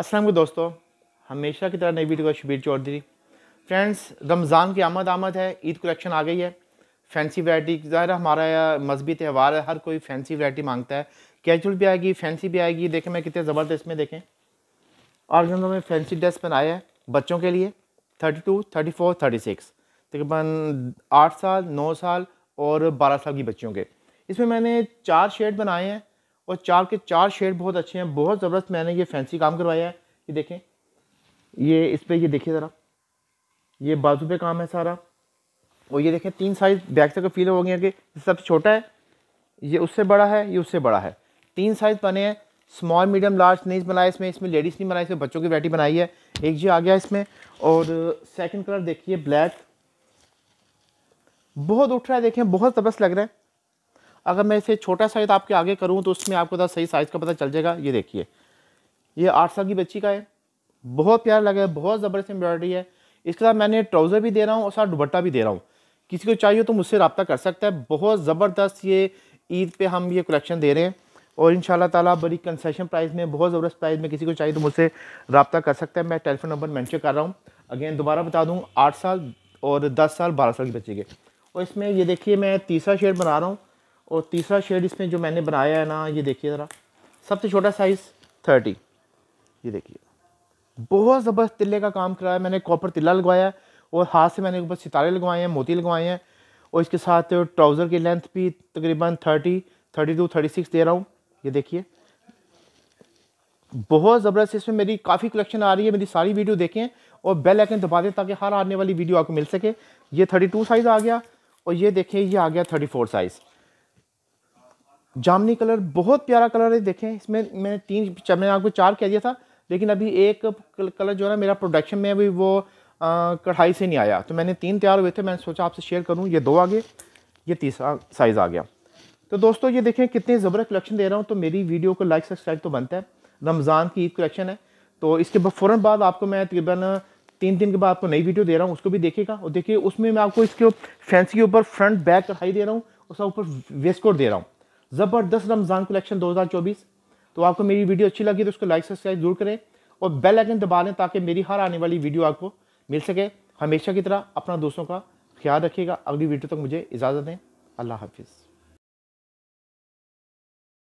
असलम दोस्तों हमेशा की तरह नई वीडियो का शबीर चौधरी फ्रेंड्स रमज़ान की आमद आमद है ईद कलेक्शन आ गई है फैंसी वैरायटी ज़ाहिर हमारा मजहबी त्यौहार है हर कोई फैंसी वैरायटी मांगता है कैजुअल भी आएगी फैंसी भी आएगी देखें मैं कितने ज़बरदस्त में देखें जो हमें फैंसी ड्रेस बनाया है बच्चों के लिए thirty two thirty four thirty six तकरीबन आठ साल नौ साल और बारह साल की बच्चियों के इसमें मैंने चार शेड बनाए हैं और चार के चार शेड बहुत अच्छे हैं बहुत ज़बरदस्त मैंने ये फैंसी काम करवाया है ये देखें ये इस पर ये देखिए ज़रा ये बाजू पे काम है सारा और ये देखें तीन साइज़ बैक से फील हो गया कि सबसे छोटा है ये उससे बड़ा है ये उससे बड़ा है तीन साइज़ बने हैं स्मॉल मीडियम लार्ज नहीं बनाए इसमें इसमें लेडीज़ नहीं बनाई इसमें बच्चों की वैटी बनाई है एक जी आ गया इसमें और सेकेंड कलर देखिए ब्लैक बहुत उठ रहा है देखें बहुत तबस लग रहा है अगर मैं इसे छोटा साइज आपके आगे करूँ तो उसमें आपको पता सही साइज़ का पता चल जाएगा ये देखिए ये आठ साल की बच्ची का है बहुत प्यार लगा है बहुत ज़बरदस्त एम्ब्रॉयडरी है इसके साथ मैंने ट्राउज़र भी दे रहा हूँ और साथ दुबट्टा भी दे रहा हूँ किसी को चाहिए तो मुझसे रबता कर सकता है बहुत ज़बरदस्त ये ईद पे हम ये कलेक्शन दे रहे हैं और इन ताला बड़ी कंसेशन प्राइस में बहुत ज़बरदस्त प्राइस में किसी को चाहिए तो मुझसे रबता कर सकता है मैं टेलीफोन नंबर मैंशन कर रहा हूँ अगेन दोबारा बता दूँ आठ साल और दस साल बारह साल के बच्चे के और इसमें ये देखिए मैं तीसरा शेड बना रहा हूँ और तीसरा शेड इसमें जो मैंने बनाया है ना ये देखिए ज़रा सबसे छोटा साइज़ थर्टी ये देखिए बहुत ज़बरदस्त तिल्ले का काम कराया मैंने कॉपर तिल्ला लगवाया है और हाथ से मैंने ऊपर सितारे लगवाए हैं मोती लगवाए हैं और इसके साथ ट्राउज़र की लेंथ भी तकरीबन thirty thirty two thirty six दे रहा हूँ ये देखिए बहुत ज़बरदस्त इसमें मेरी काफ़ी कलेक्शन आ रही है मेरी सारी वीडियो देखें और बेल आइकन दबा दें ताकि हर आने वाली वीडियो आपको मिल सके ये थर्टी टू साइज़ आ गया और ये देखें ये आ गया थर्टी फोर साइज़ जामनी कलर बहुत प्यारा कलर है देखें इसमें मैंने तीन मैंने आपको चार कह दिया था लेकिन अभी एक कलर जो है ना मेरा प्रोडक्शन में अभी वो कढ़ाई से नहीं आया तो मैंने तीन तैयार हुए थे मैंने सोचा आपसे शेयर करूँ ये दो आ गए ये तीसरा साइज़ आ गया तो दोस्तों ये देखें कितने ज़बरदस्त कलेक्शन दे रहा हूँ तो मेरी वीडियो को लाइक सब्सक्राइब तो बनता है रमज़ान की ईद कलेक्शन है तो इसके बाद फ़ौर बाद आपको मैं तकरीबन तीन दिन के बाद आपको नई वीडियो दे रहा हूँ उसको भी देखेगा और देखिए उसमें मैं आपको इसके फैंसी के ऊपर फ्रंट बैक कढ़ाई दे रहा हूँ उसका ऊपर वेस्कोट दे रहा हूँ ज़बरदस्त रमज़ान कलेक्शन 2024 तो आपको मेरी वीडियो अच्छी लगी तो उसको लाइक सब्सक्राइब जरूर करें और बेल आइकन दबा लें ताकि मेरी हर आने वाली वीडियो आपको मिल सके हमेशा की तरह अपना दोस्तों का ख्याल रखिएगा अगली वीडियो तक मुझे इजाज़त दें अल्लाह हाफिज़